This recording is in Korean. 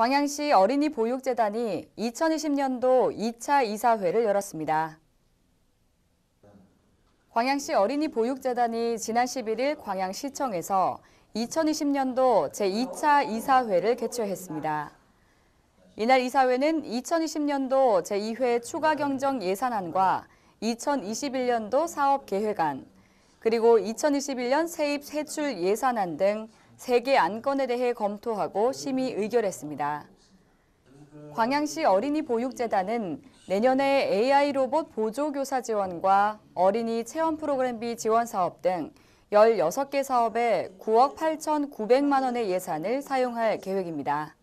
광양시 어린이 보육재단이 2020년도 2차 이사회를 열었습니다. 광양시 어린이 보육재단이 지난 11일 광양시청에서 2020년도 제2차 이사회를 개최했습니다. 이날 이사회는 2020년도 제2회 추가경정 예산안과 2021년도 사업계획안, 그리고 2021년 세입 세출 예산안 등 세개 안건에 대해 검토하고 심의 의결했습니다. 광양시 어린이 보육재단은 내년에 AI 로봇 보조교사 지원과 어린이 체험 프로그램비 지원 사업 등 16개 사업에 9억 8,900만 원의 예산을 사용할 계획입니다.